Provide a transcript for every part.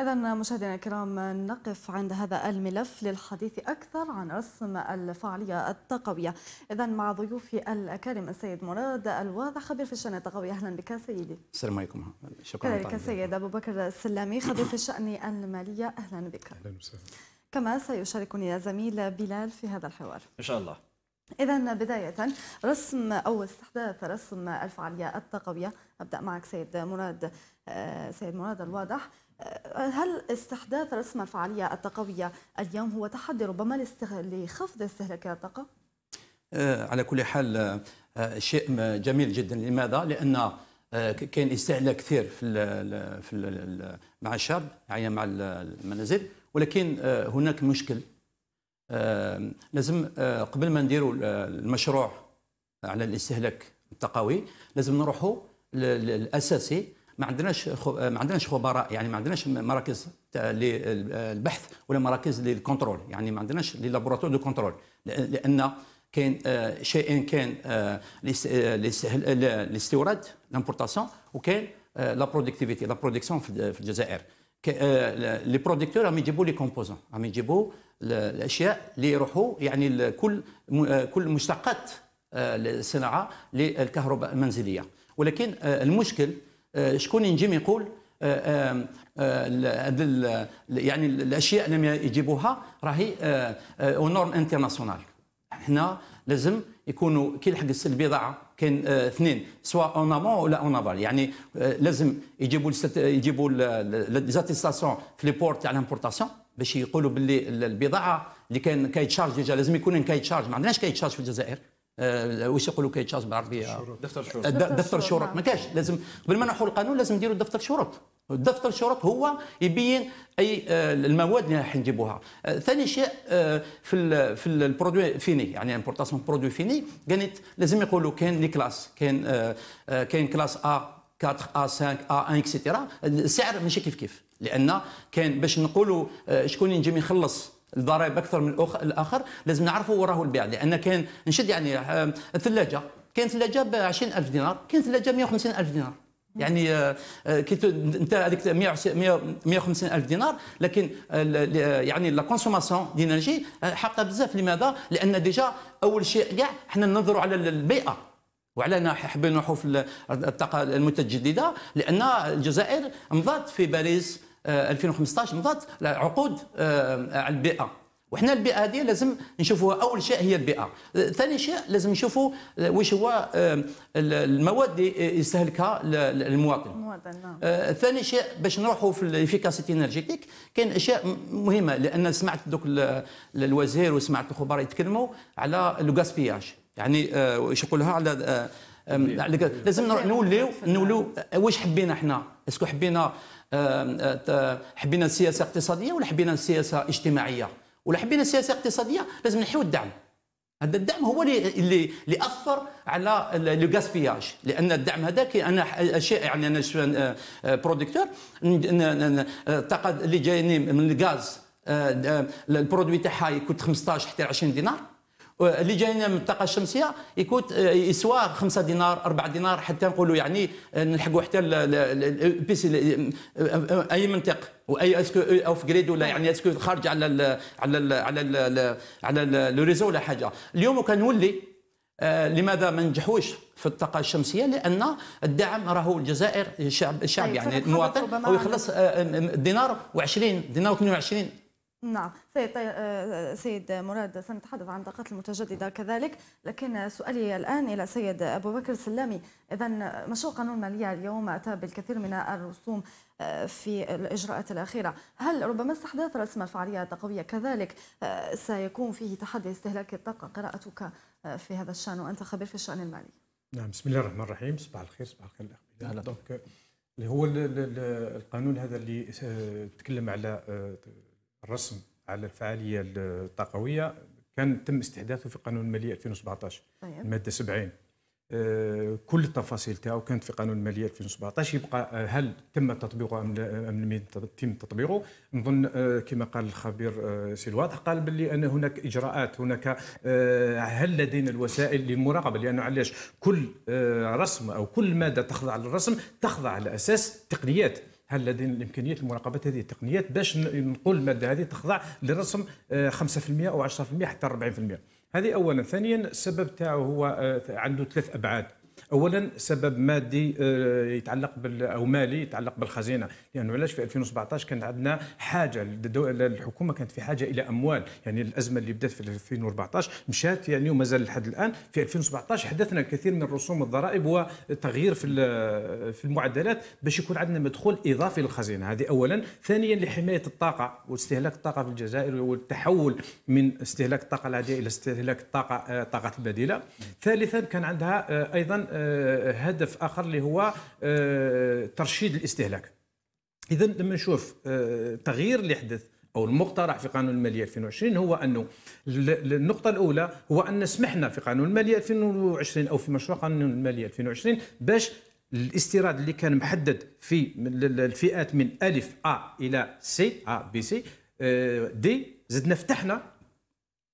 إذا مشاهدينا الكرام نقف عند هذا الملف للحديث أكثر عن رسم الفعالية التقوية إذا مع ضيوفي الأكارم السيد مراد الواضح خبير في الشأن التقوي أهلا بك سيدي السلام عليكم شكرا كذلك طيب. السيد أبو بكر السلامي خبير في الشأن المالية أهلا بك أهلا وسهلا كما سيشاركني زميل بلال في هذا الحوار إن شاء الله إذا بداية رسم أو استحداث رسم الفعالية التقوية أبدأ معك سيد مراد آه، سيد مراد الواضح هل استحداث رسم الفعالية الطاقوية اليوم هو تحدي ربما لخفض استهلاك الطاقة؟ آه، على كل حال آه، آه، شيء جميل جدا لماذا؟ لأن كاين استهلاك كثير في في مع الشاب يعني مع المنازل ولكن هناك مشكل لازم قبل ما نديروا المشروع على الاستهلاك التقوي لازم نروحوا للاساسي ما عندناش ما عندناش خبراء يعني ما عندناش مراكز للبحث ولا مراكز للكنترول يعني ما عندناش لي لابوراتوار دو كنترول لان كاين آه، شيئين كاين الاستيراد آه، آه، لامبورتاسيون وكاين لا برودكتيفيتي لا برودكسيون في الجزائر لي برودكتور راهم يجيبوا لي كومبوزون راهم يجيبوا الاشياء اللي يروحوا يعني كل كل مشتقات الصناعه للكهرباء المنزليه ولكن المشكل آه، شكون ينجم يقول آآ آه، آه، يعني الاشياء لم يجيبوها راهي او نورم انترناسيونال حنا لازم يكونوا كي لحق البضاعه كاين اثنين سواء اون امون ولا اون افال يعني لازم يجيبوا يجيبوا ليزاتيستاسيون في لي بورت تاع لامبورتاسيون باش يقولوا باللي البضاعه اللي كان كيتشارج ديجا لازم يكون كيتشارج ما عندناش كيتشارج في الجزائر آه، واش يقولوا كيتشاز بالعربيه دفتر الشروط دفتر الشروط آه، نعم. ما كاش لازم قبل ما نحول القانون لازم نديروا دفتر الشروط دفتر الشروط هو يبين اي آه، المواد اللي راح نجيبوها ثاني شيء في في البرودوي فيني يعني امبورطاسيون برودوي فيني كانت لازم يقولوا كاين لي كلاس كاين كاين كلاس ا 4 ا 5 ا 1 اكسيتيرا السعر ماشي كيف كيف لان كان باش نقولوا شكون ينجم يخلص الضرائب اكثر من الاخر لازم نعرفوا وراه البيع لان كان نشد يعني آه، الثلاجه كاين ثلاجه ب 20000 دينار كاين ثلاجه 150000 دينار يعني آه، آه، كي انت هذيك 150000 دينار لكن يعني لا كونسوماسيون دينرجي حاقه بزاف لماذا؟ لان ديجا اول شيء كاع حنا ننظروا على البيئه وعلى حبينا نروحوا في الطاقه المتجدده لان الجزائر مضات في باريس 2015 آه، مضات عقود آه، على البيئه وحنا البيئه هذه لازم نشوفوها اول شيء هي البيئه ثاني شيء لازم نشوفوا آه، واش هو المواد اللي يستهلكها المواطن المواطن نعم ثاني شيء باش نروحوا في الافيكاسيتي انرجيتيك كاين اشياء مهمه لان سمعت دوك الوزير وسمعت الخبراء يتكلموا على لو يعني واش يقولها على لازم نوليو نوليو آه، واش حبينا حنا اسكو حبينا آه، حبينا السياسه اقتصاديه ولا حبينا السياسه اجتماعيه ولا حبينا السياسه اقتصاديه لازم نحيو الدعم هذا الدعم هو اللي اللي, اللي اثر على لو غاسبياج لان الدعم هذاك انا اشياء يعني انا برودكتور آه، الطاقه اللي جايني من الغاز البرودوي تاعها يكون 15 حتى 20 دينار اللي جاينا من الطاقه الشمسيه يكون آه، يسوى 5 دينار 4 دينار حتى نقولوا يعني آه، نلحقوا حتى البيسي آه، اي منطق واي اسكو اوف جريد ولا يعني اسكو خارج على الـ على الـ على الـ على لو ريزو ولا حاجه اليوم كنولي لماذا ما نجحوش في الطاقه الشمسيه لان الدعم راهو الجزائر الشعب الشعب طيب، يعني المواطن ويخلص دينار و20 دينار و22 نعم آه، آه، سيد, مراد سنتحدث عن الطاقات المتجددة كذلك لكن سؤالي الآن إلى سيد أبو بكر السلامي إذا مشروع قانون المالية اليوم أتى بالكثير من الرسوم آه، في الإجراءات الأخيرة هل ربما استحداث رسم الفعالية الطاقوية كذلك سيكون فيه تحدي استهلاك الطاقة قراءتك في هذا الشأن وأنت خبير في الشأن المالي نعم بسم الله الرحمن الرحيم صباح الخير صباح الخير الأخ اللي هو القانون هذا اللي تكلم على الرسم على الفعاليه الطاقويه كان تم استحداثه في قانون الماليه 2017 طيب. الماده 70 آه، كل التفاصيل تاعو كانت في قانون الماليه 2017 يبقى آه، هل تم تطبيقه ام لم يتم تطبيقه نظن آه، كما قال الخبير سي الواضح قال باللي ان هناك اجراءات هناك هل لدينا الوسائل للمراقبه لانه علاش كل رسم او كل ماده تخضع للرسم تخضع على اساس تقنيات هل لدينا الامكانيات لمراقبه هذه التقنيات باش نقول الماده هذه تخضع لرسم 5% آه، او 10% حتى 40% هذه اولا ثانيا السبب تاعو هو آه، عنده ثلاث ابعاد اولا سبب مادي آه، يتعلق بال او مالي يتعلق بالخزينه لانه علاش في 2017 كانت عندنا حاجه الحكومه كانت في حاجه الى اموال يعني الازمه اللي بدات في 2014 مشات يعني وما زال لحد الان في 2017 حدثنا الكثير من الرسوم الضرائب وتغيير في في المعدلات باش يكون عندنا مدخول اضافي للخزينه هذه اولا ثانيا لحمايه الطاقه واستهلاك الطاقه في الجزائر والتحول من استهلاك الطاقه العاديه الى استهلاك الطاقه الطاقات آه، البديله ثالثا كان عندها آه، ايضا آه، هدف اخر اللي هو آه، ترشيد الاستهلاك اذا لما نشوف التغيير آه، اللي حدث او المقترح في قانون الماليه 2020 هو انه النقطه الاولى هو ان سمحنا في قانون الماليه 2020 او في مشروع قانون الماليه 2020 باش الاستيراد اللي كان محدد في الفئات من الف ا الى سي ا بي سي دي زدنا فتحنا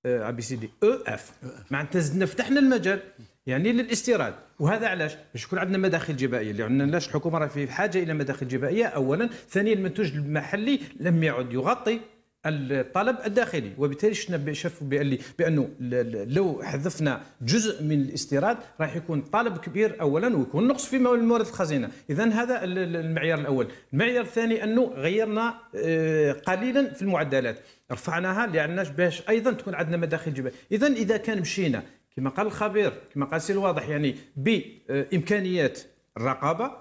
ا بي سي دي او اف معناتها زدنا فتحنا المجال يعني للاستيراد وهذا علاش باش يكون عندنا مداخل جبائيه اللي عندنا علاش الحكومه راه في حاجه الى مداخل جبائيه اولا ثانيا المنتوج المحلي لم يعد يغطي الطلب الداخلي وبالتالي شفنا شافوا بان بانه لو حذفنا جزء من الاستيراد راح يكون طلب كبير اولا ويكون نقص في موارد الخزينه اذا هذا المعيار الاول المعيار الثاني انه غيرنا آه، قليلا في المعدلات رفعناها لعناش باش ايضا تكون عندنا مداخل جبائيه اذا اذا كان مشينا كما قال الخبير كما قال سي الواضح يعني بامكانيات الرقابه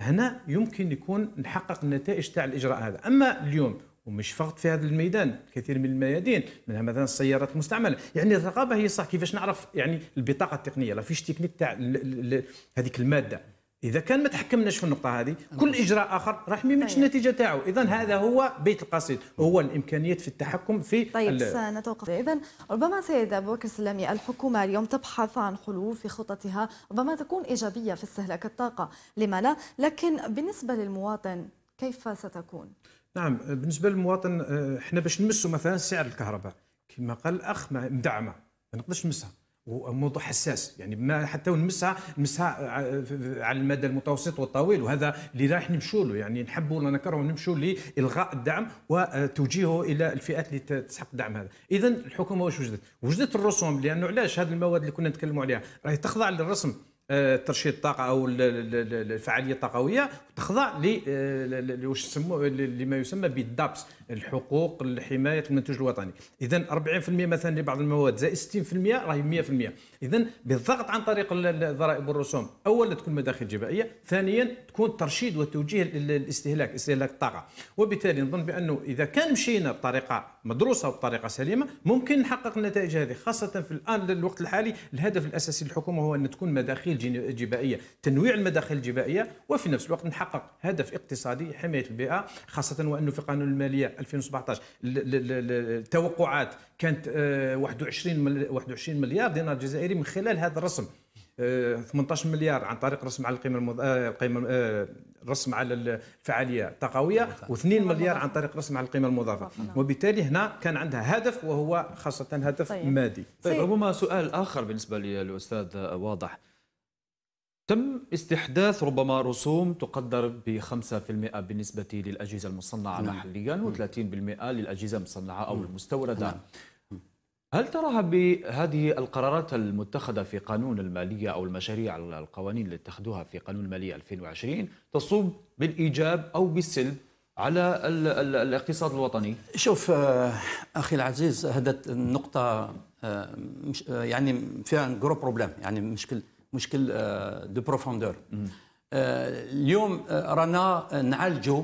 هنا يمكن يكون نحقق النتائج تاع الاجراء هذا اما اليوم ومش فقط في هذا الميدان كثير من الميادين منها مثلا السيارات المستعمله يعني الرقابه هي صح كيفاش نعرف يعني البطاقه التقنيه لا فيش تكنيك تاع هذيك الماده اذا كان ما تحكمناش في النقطه هذه كل اجراء اخر راح ما يمنش طيب. النتيجه تاعو اذا نعم. هذا هو بيت القصيد هو الامكانيات في التحكم في طيب سنتوقف اذا ربما سيد ابو بكر السلامي الحكومه اليوم تبحث عن حلول في خططها ربما تكون ايجابيه في استهلاك الطاقه لما لا لكن بالنسبه للمواطن كيف ستكون نعم بالنسبه للمواطن آه، احنا باش نمسوا مثلا سعر الكهرباء كما قال الاخ مدعمه ما نقدرش نمسها وموضوع حساس يعني ما حتى نمسها نمسها على المدى المتوسط والطويل وهذا اللي راح نمشوا له يعني نحبوا ولا نكرهوا نمشوا لالغاء الدعم وتوجيهه الى الفئات اللي تسحق الدعم هذا اذا الحكومه واش وجدت وجدت الرسوم لانه علاش هذه المواد اللي كنا نتكلموا عليها راهي تخضع للرسم آه، ترشيد الطاقه او الفعاليه الطاقويه تخضع واش يسموه لما يسمى بالدابس الحقوق لحمايه المنتوج الوطني اذا 40% مثلا لبعض المواد زائد 60% راهي 100% اذا بالضغط عن طريق الضرائب والرسوم اولا تكون مداخل جبائيه ثانيا تكون ترشيد وتوجيه الاستهلاك استهلاك الطاقه وبالتالي نظن بانه اذا كان مشينا بطريقه مدروسه وبطريقه سليمه ممكن نحقق النتائج هذه خاصه في الان الوقت الحالي الهدف الاساسي للحكومه هو ان تكون مداخيل المداخيل الجبائيه تنويع المداخيل الجبائيه وفي نفس الوقت نحقق هدف اقتصادي حمايه البيئه خاصه وانه في قانون الماليه 2017 التوقعات كانت 21 آه، 21 مليار دينار جزائري من خلال هذا الرسم 18 آه، مليار عن طريق رسم على القيمه المض... آه، القيمه الرسم على الفعاليه التقويه و2 مليار عن طريق رسم على القيمه المضافه نعم. وبالتالي هنا كان عندها هدف وهو خاصه هدف طيب. مادي طيب, طيب، ربما سؤال اخر بالنسبه للاستاذ واضح تم استحداث ربما رسوم تقدر ب 5% بالنسبة للأجهزة المصنعة نعم. محليا نعم. و30% للأجهزة المصنعة أو نعم. المستوردة نعم. هل تراها بهذه القرارات المتخذة في قانون المالية أو المشاريع القوانين اللي اتخذوها في قانون المالية 2020 تصب بالإيجاب أو بالسلب على الـ الـ الاقتصاد الوطني؟ شوف آه، أخي العزيز هذا النقطة آه، آه، يعني فيها جرو بروبليم يعني مشكل مشكل دو آه، بروفوندور آه، اليوم آه، رانا نعالجوا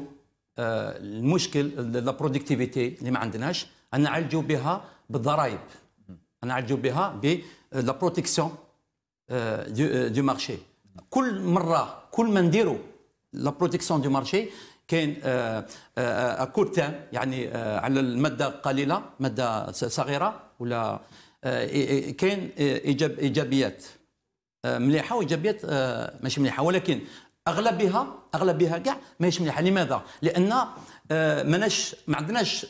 المشكل لا برودكتيفيتي اللي ما عندناش نعالجوا بها بالضرائب نعالجوا بها ب لا بروتيكسيون دو مارشي كل مره كل ما نديروا لا بروتيكسيون دو مارشي كاين كور يعني على الماده قليله ماده صغيره ولا كاين ايجابيات آه، مليحه وايجابيات آه، ماشي مليحه ولكن اغلبها اغلبها كاع ماهيش مليحه لماذا لان آه، ماناش ما عندناش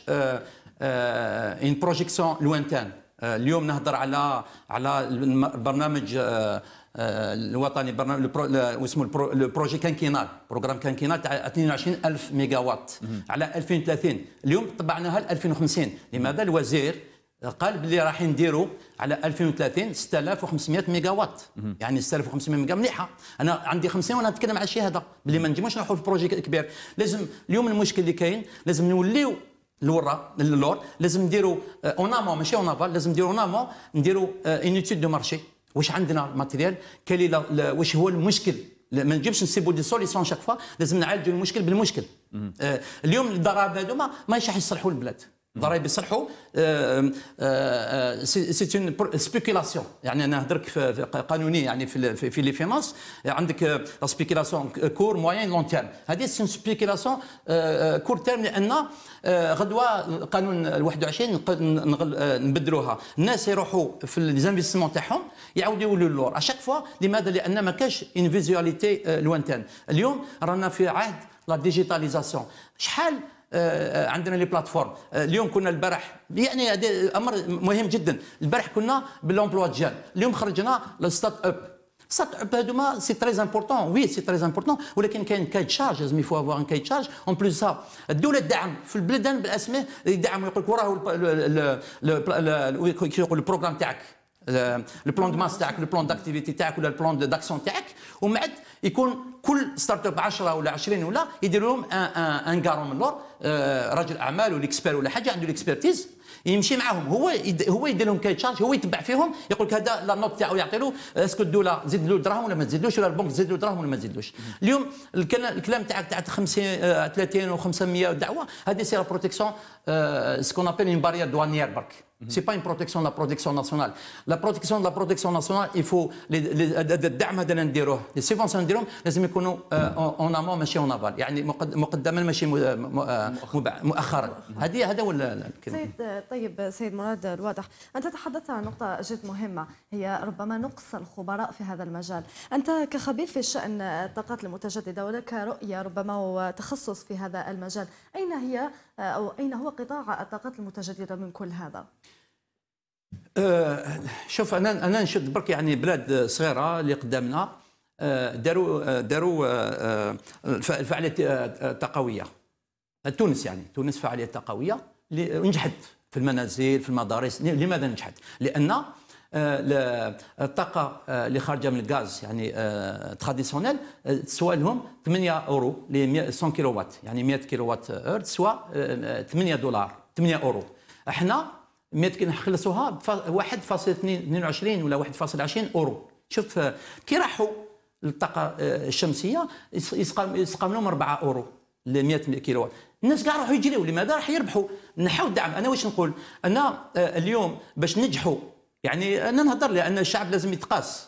اون بروجيكسيون لوانتان اليوم نهضر على على البرنامج الوطني برنامج اسمه البروجي كانكينال بروجرام كانكينال تاع 22000 وات على 2030 اليوم طبعناها ل 2050 لماذا الوزير قال بلي راح نديروا على 2030 6500 ميجا وات يعني 6500 ميجا مليحه انا عندي 50 وانا نتكلم على الشهاده بلي ما نجموش نروحوا في بروجي كبير لازم اليوم المشكل اللي كاين لازم نوليو لورا للور لازم نديروا اونامون آه، ماشي اونافال لازم نديروا اونامون نديروا اون دو مارشي واش عندنا الماتيريال كالي واش هو المشكل ما نجيبش نسيبوا دي سوليسيون شاك فوا لازم نعالجوا المشكل بالمشكل آه، اليوم الضرائب هذوما ما يشرحوا يصلحوا البلاد ضرايب يصلحوا آه، آه، آه، سي اون سبيكيلاسيون يعني انا نهضرك قانوني يعني في في لي فينانس عندك لا سبيكيلاسيون كور موين لون تيرم هذه سي سبيكيلاسيون كور تيرم لان غدوه القانون 21 نبدلوها الناس يروحوا في ليزانفستيسمون تاعهم يعاودوا يولوا للور اشاك فوا لماذا لان ما كاش اون فيزواليتي لوانتان اليوم رانا في عهد لا ديجيتاليزاسيون شحال عندنا لي بلاتفورم اليوم كنا البارح يعني هذا امر مهم جدا البارح كنا بالامبلوا ديال اليوم خرجنا للستارت اب C'est اب important, سي تري امبورطون وي سي تري امبورطون ولكن كاين كاي تشارج لازم il افوار ان كاي تشارج اون charge. سا الدوله الدعم في البلدان بالاسماء يدعم ويقول لك وراه le programme تاعك البلان دو ماس تاعك البلان داكتيفيتي تاعك ولا البلان داكسيون تاعك ومن بعد يكون كل ستارت اب 10 ولا 20 ولا يدير لهم ان كارون من اللور رجل اعمال ولا اكسبير ولا حاجه عنده الاكسبيرتيز يمشي معاهم هو هو يدير لهم كاي تشارج هو يتبع فيهم يقول لك هذا لا نوت تاعو يعطي له اسكو الدوله زيد له دراهم ولا ما تزيدلوش ولا البنك زيد له دراهم ولا ما تزيدلوش اليوم الكلام تاعك تاع 50 30 و500 دعوه هذه سي لا بروتيكسيون سكون ابل اون بارير دوانيير برك Ce n'est pas une protection de la protection nationale. La protection de la protection nationale, il faut الدعم هذا اللي نديروه لي سيفونسيون نديروهم لازم يكونوا اون امون ماشي اون افال يعني مقدما ماشي مؤخرا هذه هذا ولا سيد طيب سيد مراد الواضح انت تحدثت عن نقطه جد مهمه هي ربما نقص الخبراء في هذا المجال انت كخبير في شان الطاقات المتجدده ولك رؤيه ربما وتخصص في هذا المجال اين هي او اين هو قطاع الطاقات المتجدده من كل هذا آه، شوف انا انا نشد برك يعني بلاد صغيره اللي قدامنا داروا آه، داروا آه، الفعاليات التقويه تونس يعني تونس فعاليه تقويه اللي نجحت في المنازل في المدارس لماذا نجحت؟ لان الطاقة اللي خارجة من الغاز يعني تراديسيونيل تسوى لهم 8 اورو ل 100 كيلو وات يعني 100 كيلو وات تسوى 8 دولار 8 اورو احنا ممكن نخلصوها ب 1.22 ولا 1.20 اورو شوف كي راحوا للطاقه الشمسيه لهم 4 اورو ل 100 كيلو الناس كاع راحوا يجريوا لماذا راح يربحوا نحاو الدعم انا واش نقول انا آه، اليوم باش نجحوا يعني انا نهضر لان الشعب لازم يتقاس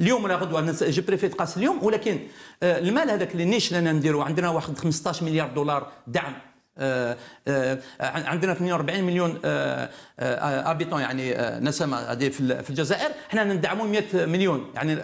اليوم ولا غدوه انا جو بريفي تقاس اليوم ولكن آه، المال هذاك اللي نيش لنا نديرو عندنا واحد 15 مليار دولار دعم آه، آه، آه، عندنا 42 مليون ابيتون يعني نسمه هذه في الجزائر حنا ندعموا 100 مليون يعني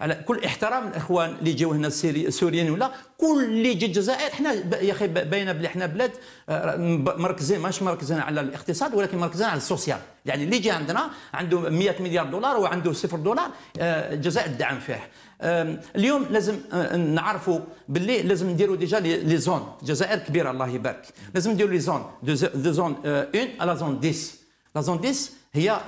على كل احترام الاخوان اللي جاوا هنا السوريين ولا كل جد الجزائر حنا يا اخي باينه بلي حنا بلاد آه، مركزين ماش مركزين على الاقتصاد ولكن مركزين على السوسيال يعني اللي يجي عندنا عنده 100 مليار دولار وعنده صفر دولار الجزائر آه، الدعم فيه اليوم لازم آه، نعرفوا باللي لازم نديروا ديجا لي زون الجزائر كبيره الله يبارك لازم نديروا لي زون دو زون 1 على زون 10 لا زون 10 هي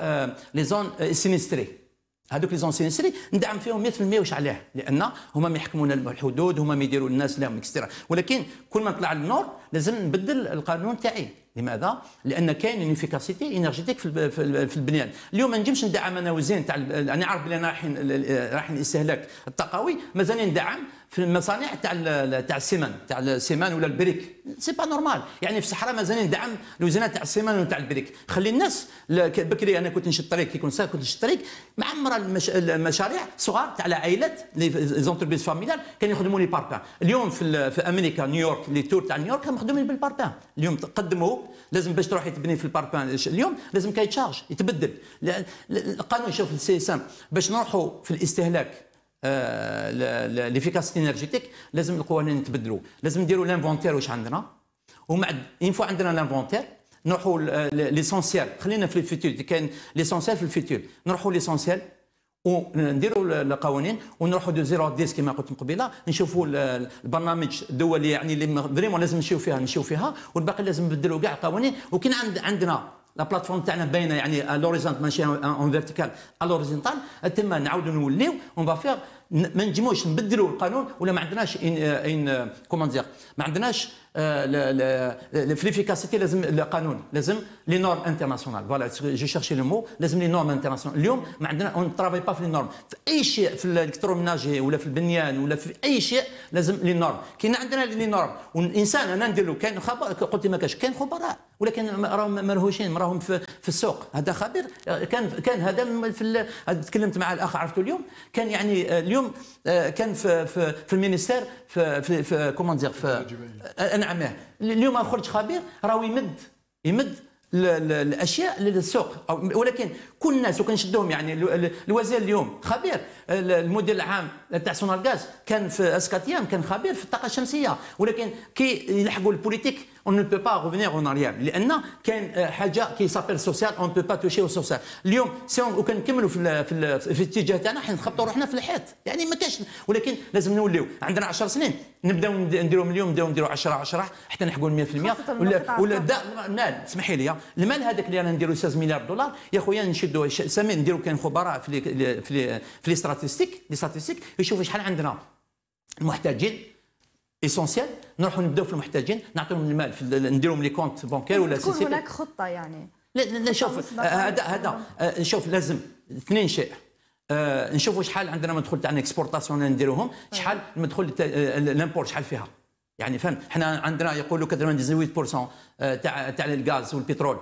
لي زون سينيستري هذوك لي زونسيين سري ندعم فيهم 100% واش عليه لان هما ما يحكمونا الحدود هما ما يديروا الناس لهم اكسترا ولكن كل ما نطلع للنور لازم نبدل القانون تاعي لماذا؟ لان كاين انيفيكاسيتي انرجيتيك في في البنيان، اليوم ما نجمش ندعم انا وزين تاع انا عارف بلي انا رايحين رايحين استهلاك الطاقوي مازال ندعم في المصانع تاع تاع السيمان تاع السيمان ولا البريك سي با نورمال يعني في الصحراء مازال ندعم الوزنات تاع السيمان وتاع البريك خلي الناس بكري انا كنت نشد الطريق كي كنت صغير كنت نشد الطريق معمر المش... المشاريع صغار تاع العائلات لي زونتربيز فاميلال كانوا يخدموا لي باربان اليوم في, في امريكا نيويورك لي تور تاع نيويورك مخدومين بالباربان اليوم تقدموا لازم باش تروح تبني في الباربان اليوم لازم كيتشارج يتبدل القانون شوف السي سام باش نروحوا في الاستهلاك ليفيكاسيتي انرجيتيك لازم القوانين نتبدلوا لازم نديروا لانفونتير واش عندنا ومع اين فوا عندنا لانفونتير نروحوا ليسونسيال خلينا في الفيتور كان ليسونسيال في الفيتور نروحوا ليسونسيال ونديروا القوانين ونروحوا دو زيرو ديس كما قلت من قبيله نشوفوا البرنامج الدولي يعني اللي فريمون لازم نمشيو فيها نمشيو فيها والباقي لازم نبدلوا كاع القوانين وكان عند عندنا La plateforme t'a bien à l'horizon, machin en vertical, à l'horizontale, et demain, on va faire... ما نجموش نبدلوا القانون ولا ما عندناش ان ان كومون دير ما عندناش آه، في ليفيكاسيتي لازم القانون لازم لي نورم انترناسيونال فوالا جو شيرشي لو مو لازم لي نورم انترناسيونال اليوم ما عندنا اون ترافاي با في لي نورم في اي شيء في الالكتروميناجي ولا في البنيان ولا في اي شيء لازم لي نورم كاين عندنا لي نورم والانسان انا ندير له كاين خبر قلت ما كاش كاين خبراء ولكن راهم مرهوشين راهم في, في السوق هذا خبير آه، كان كان هذا في تكلمت مع الاخ عرفته اليوم كان يعني آه، اليوم اليوم آه، كان في في, في المينيستير في في, في كومون دير في نعم اليوم خرج خبير راهو يمد يمد الاشياء للسوق ولكن كل الناس وكان شدهم يعني الوزير اليوم خبير المدير العام تاع سونار غاز كان في اسكاتيام كان خبير في الطاقه الشمسيه ولكن كي يلحقوا البوليتيك on ne peut pas revenir en arrière لان كاين آه، حاجه كي سابيل سوسيال اون بو با توشي pas سوسيال اليوم سي on ne peut في في الاتجاه تاعنا Il نخبطوا روحنا في الحيط يعني ما كاش ولكن لازم نوليو عندنا 10 سنين نبداو نديرو مليون نبداو نديرو 10 10 حتى نحقو 100% ولا ولا المال اسمحي لي المال هذاك اللي انا نديرو 16 مليار دولار يا خويا نشدو سامي نديرو كاين خبراء في لي في لي في لي ستاتيستيك لي ستاتيستيك يشوفوا شحال عندنا المحتاجين اسونسيال نروحوا نبداو في المحتاجين نعطيهم المال نديرهم لي كونت بانكير ولا سي سي تكون هناك خطه يعني لا لا نشوف هذا هذا نشوف آه، لازم اثنين شيء آه، نشوفوا شحال عندنا مدخول تاع الاكسبورتاسيون نديروهم شحال المدخول طيب. آه، الامبورت شحال فيها يعني فهمت حنا عندنا يقولوا 98% تاع تاع الغاز والبترول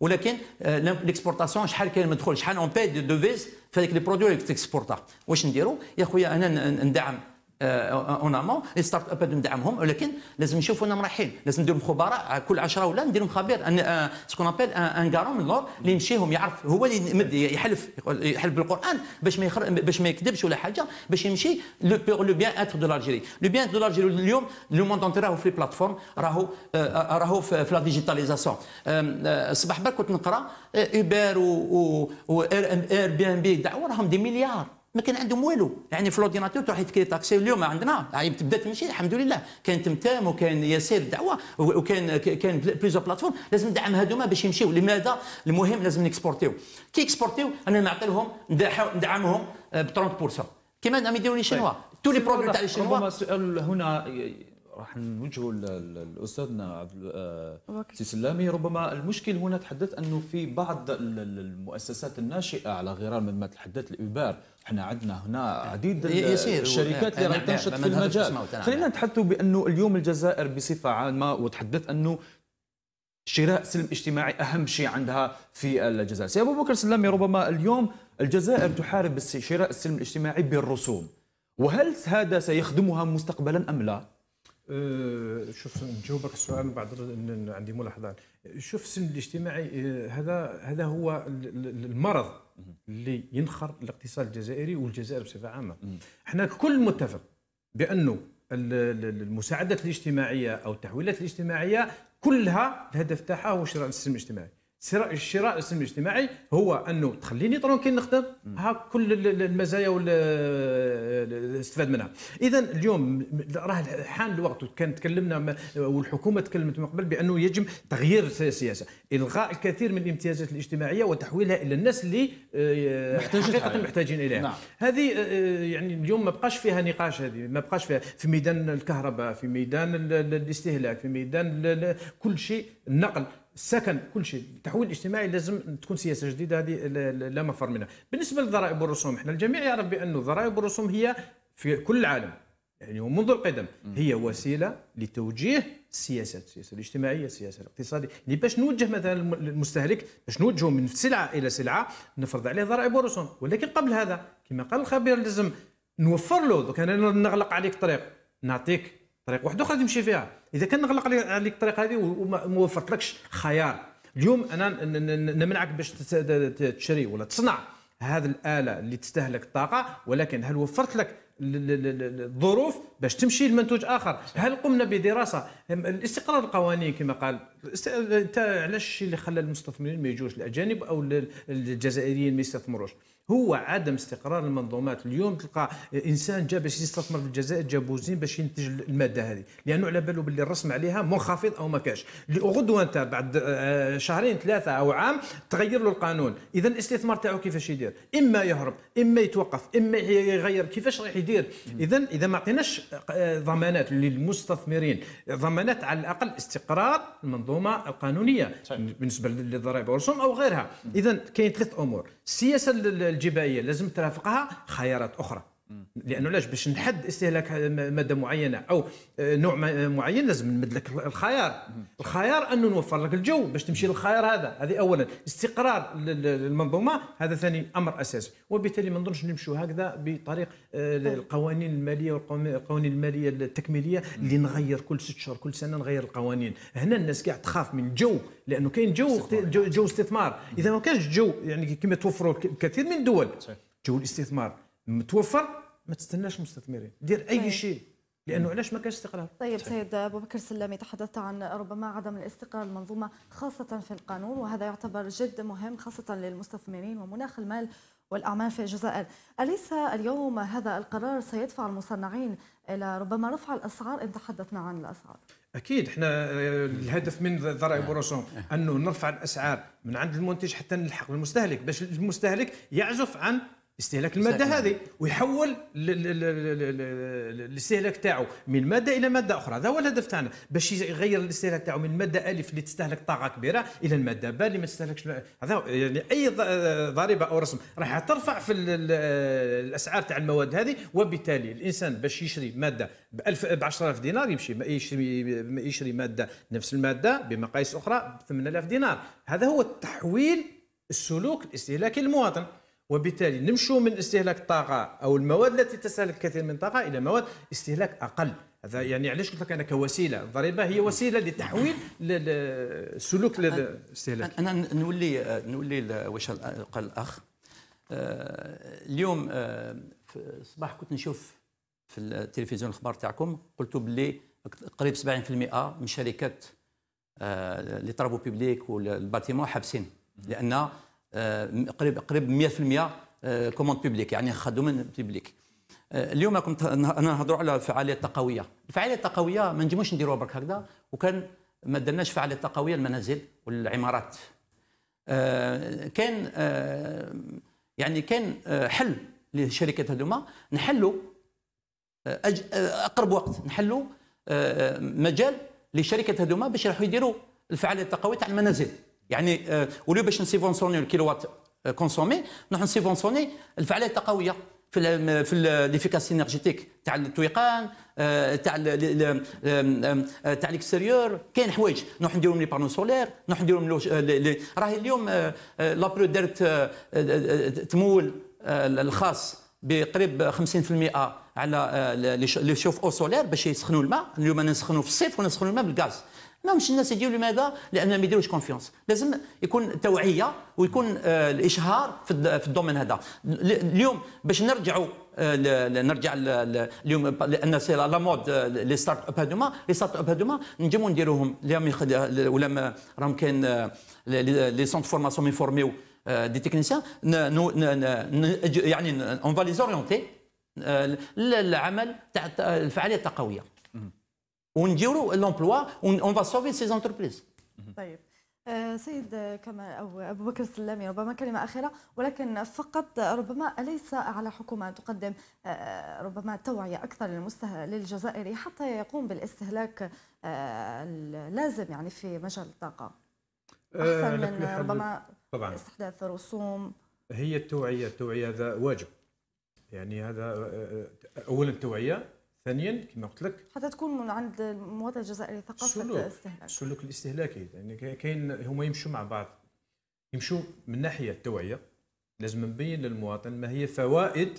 ولكن ليكسبورتاسيون شحال كاين مدخول شحال اون بي دو فيز في هذيك لي برودوي اللي تكسبورتا واش نديروا يا خويا انا ندعم اون امون لي ستارت اب ندعمهم ولكن لازم نشوفوا وين رايحين لازم نديرهم خبراء آه، كل 10 ولا نديرهم خبير سكون ابل ان كارون آه، آه، من اللور اللي يمشيهم يعرف هو اللي يمد يحلف يحلف بالقران باش ما باش ما يكذبش ولا حاجه باش يمشي لو بيغ لو بيان اتر دو لارجيري لو بيان دو لارجيري اليوم لو موند اونتي راهو في لي بلاتفورم راهو راهو في لا ديجيتاليزاسيون الصباح برك كنت نقرا اوبر و اير بي ام بي دعوا راهم دي مليار ما كان عندهم والو يعني في لورديناتور تروح تكري تاكسي اليوم عندنا يعني تبدا تمشي الحمد لله كان تمتام وكان يسير الدعوه وكان كان بليزو بلاتفورم لازم ندعم هذوما باش يمشيو لماذا المهم لازم نكسبورتيو كي اكسبورتيو انا نعطي لهم ندعمهم آه، ب 30% كيما يديروا لي شنوا طيب. تو لي برودوي تاع لي شنوا السؤال هنا راح نوجهه لاستاذنا سي آه، سلامي ربما المشكل هنا تحدث انه في بعض المؤسسات الناشئه على غرار مما تحدث الابار احنا عندنا هنا عديد الشركات آه، اللي آه، تنشط في المجال خلينا نتحدثوا بانه اليوم الجزائر بصفه عامه وتحدث انه شراء سلم اجتماعي اهم شيء عندها في الجزائر سي ابو بكر سلامي ربما اليوم الجزائر تحارب شراء السلم الاجتماعي بالرسوم وهل هذا سيخدمها مستقبلا ام لا أه، شوف نجاوبك السؤال بعد عندي ملاحظات شوف السن الاجتماعي أه، هذا هذا هو المرض اللي ينخر الاقتصاد الجزائري والجزائر بصفه عامه احنا الكل متفق بانه المساعدات الاجتماعيه او التحويلات الاجتماعيه كلها الهدف تاعها هو شراء السلم الاجتماعي الشراء الاسم الاجتماعي هو انه تخليني ترونكيل نخدم ها كل المزايا والاستفاد منها اذا اليوم راه حان الوقت وكان تكلمنا والحكومه تكلمت من قبل بانه يجب تغيير السياسه الغاء الكثير من الامتيازات الاجتماعيه وتحويلها الى الناس اللي آه، حقيقه محتاجين اليها نعم. هذه آه، آه، يعني اليوم ما بقاش فيها نقاش هذه ما بقاش فيها في ميدان الكهرباء في ميدان الاستهلاك في ميدان كل شيء النقل السكن كل شيء التحويل الاجتماعي لازم تكون سياسه جديده هذه لا مفر منها بالنسبه للضرائب والرسوم احنا الجميع يعرف بانه الضرائب والرسوم هي في كل العالم يعني منذ القدم هي وسيله لتوجيه السياسات السياسه الاجتماعيه السياسه الاقتصاديه يعني باش نوجه مثلا المستهلك باش نوجهه من سلعه الى سلعه نفرض عليه ضرائب ورسوم ولكن قبل هذا كما قال الخبير لازم نوفر له دوك انا نغلق عليك طريق نعطيك طريق واحد اخرى تمشي فيها اذا كان نغلق عليك الطريق هذه وما وفرتلكش خيار اليوم انا نمنعك باش تشري ولا تصنع هذه الاله اللي تستهلك الطاقه ولكن هل وفرت لك الظروف باش تمشي لمنتوج اخر هل قمنا بدراسه الاستقرار القوانين كما قال انت علاش الشيء اللي خلى المستثمرين ما يجوش الاجانب او الجزائريين ما يستثمروش هو عدم استقرار المنظومات اليوم تلقى انسان جا باش يستثمر في الجزائر جابو بوزين باش ينتج الماده هذه لانه على باله باللي الرسم عليها منخفض او ما كاش غدوه انت بعد آه، شهرين ثلاثه او عام تغير له القانون اذا الاستثمار تاعو كيفاش يدير اما يهرب اما يتوقف اما يغير كيفاش راح يدير اذا اذا ما عطيناش آه، ضمانات للمستثمرين ضمانات على الاقل استقرار المنظومه القانونيه بالنسبه للضرائب والرسوم او غيرها اذا كاين ثلاث امور السياسه الجبائيه لازم ترافقها خيارات اخرى لانه علاش باش نحد استهلاك ماده معينه او آه، نوع آه، معين لازم نمد لك الخيار الخيار انه نوفر لك الجو باش تمشي للخيار هذا هذه اولا استقرار المنظومه هذا ثاني امر اساسي وبالتالي ما نظنش نمشوا هكذا بطريق آه، طيب. القوانين الماليه والقوانين الماليه التكميليه اللي نغير كل ست شهور كل سنه نغير القوانين هنا الناس قاعد تخاف من الجو لانه كاين جو جو استثمار اذا ما كانش جو يعني كما توفروا كثير من الدول جو الاستثمار متوفر ما تستناش المستثمرين دير اي طيب. شيء لانه علاش ما كانش استقرار طيب سيد ابو بكر سلامي تحدثت عن ربما عدم الاستقرار المنظومه خاصه في القانون وهذا يعتبر جد مهم خاصه للمستثمرين ومناخ المال والاعمال في الجزائر اليس اليوم هذا القرار سيدفع المصنعين الى ربما رفع الاسعار ان تحدثنا عن الاسعار اكيد احنا آه، الهدف من ضرائب نعم. ورسوم انه نرفع الاسعار من عند المنتج حتى نلحق بالمستهلك باش المستهلك يعزف عن استهلاك الماده هذه ويحول الاستهلاك تاعو من ماده الى ماده اخرى هذا هو الهدف تاعنا باش يغير الاستهلاك تاعو من ماده الف اللي تستهلك طاقه كبيره الى الماده باء اللي ما تستهلكش هذا يعني اي ضريبه او رسم راح ترفع في الاسعار تاع المواد هذه وبالتالي الانسان باش يشري ماده ب 1000 ب 10000 دينار يمشي يشري يشري ماده نفس الماده بمقاييس اخرى ب 8000 دينار هذا هو التحويل السلوك الاستهلاكي للمواطن وبالتالي نمشوا من استهلاك الطاقه او المواد التي تستهلك الكثير من الطاقه الى مواد استهلاك اقل هذا يعني علاش قلت لك انا كوسيله الضريبه هي وسيله لتحويل السلوك للاستهلاك انا نولي نولي واش قال الاخ آه، اليوم آه، في الصباح كنت نشوف في التلفزيون الاخبار تاعكم قلتوا باللي قريب 70% من شركات لي طرابو بيبليك والباتيمون حابسين لان آه، قريب قريب 100% كوموند بيبليك يعني خدمة آه، بيبليك اليوم كنت انا نهضروا على الفعاليه التقويه الفعاليه التقويه ما نجموش نديروها برك هكذا وكان ما درناش فعاليه تقويه المنازل والعمارات آه، كان يعني كان حل للشركات هذوما نحلوا اقرب وقت نحلوا مجال للشركات هذوما باش يروحوا يديروا الفعاليه التقويه تاع المنازل يعني آه، ولو باش نسيفونسوني الكيلووات آه، كونسومي نروح نسيفونسوني الفعاليه التقويه في الـ آه، في ليفيكاسي انرجيتيك تاع التويقان تاع تاع الاكستيريور كاين حوايج نروح نديرهم لي بانو سولير نروح نديرهم راهي اليوم لابرو دارت تمول الخاص بقريب 50% على لي شوف او سولير باش يسخنوا الماء اليوم نسخنوا في الصيف ونسخنوا الماء بالغاز ماهمش الناس يجيو لماذا؟ لان ما يديروش كونفيونس، لازم يكون توعيه ويكون آه، الاشهار في الدومين هذا، اليوم باش نرجعوا آه، نرجع اليوم لان سي لا مود آه، لي ستارت اب هذوما لي ستارت اب هذوما نجمو نديروهم ولا راهم كاين لي سونتر فورماسيون ميفورميو دي تكنيسيان يعني اون فا لي زوريونتي العمل تاع الفعاليه التقويه ونديروا لومبلوا اون فا سوفي سي زونتربريز طيب آه، سيد آه، كما او ابو بكر السلامي ربما كلمه اخيره ولكن فقط ربما اليس على حكومه تقدم آه، ربما توعيه اكثر للجزائري حتى يقوم بالاستهلاك اللازم يعني في مجال الطاقه احسن من ربما طبعا استحداث رسوم هي التوعيه التوعيه هذا واجب يعني هذا اولا التوعيه ثانيا كما قلت لك حتى تكون عند المواطن الجزائري ثقافه سلوك الاستهلاك السلوك الاستهلاكي يعني كاين هما يمشوا مع بعض يمشوا من ناحيه التوعيه لازم نبين للمواطن ما هي فوائد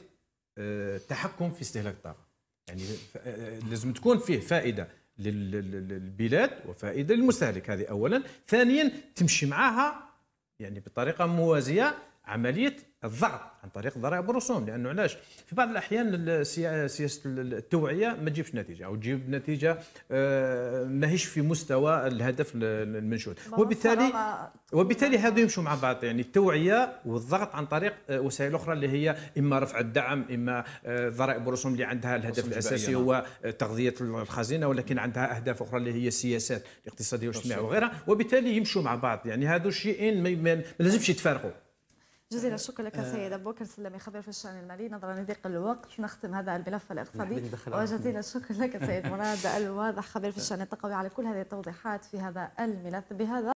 آه، التحكم في استهلاك الطاقه يعني آه، آه، لازم تكون فيه فائده للبلاد وفائده للمستهلك هذه اولا ثانيا تمشي معها يعني بطريقه موازيه عمليه الضغط عن طريق ضرائب الرسوم لانه علاش في بعض الاحيان سياسه التوعيه ما تجيبش نتيجه او تجيب نتيجه آه، ماهيش في مستوى الهدف المنشود وبالتالي وبالتالي هذو يمشوا مع بعض يعني التوعيه والضغط عن طريق آه، وسائل اخرى اللي هي اما رفع الدعم اما آه، ضرائب الرسوم اللي عندها الهدف الاساسي نعم. هو تغذيه الخزينه ولكن عندها اهداف اخرى اللي هي السياسات الاقتصاديه والاجتماعيه وغيرها وبالتالي يمشوا مع بعض يعني هذو الشيئين ما لازمش يتفارقوا جزيل أه. الشكر لك أه. سيد ابو بكر سلمي خبير في الشان المالي نظرا لضيق الوقت نختم هذا الملف الاقتصادي يعني وجزيل الشكر لك سيد مراد الواضح خبير في الشان التقوي على كل هذه التوضيحات في هذا الملف بهذا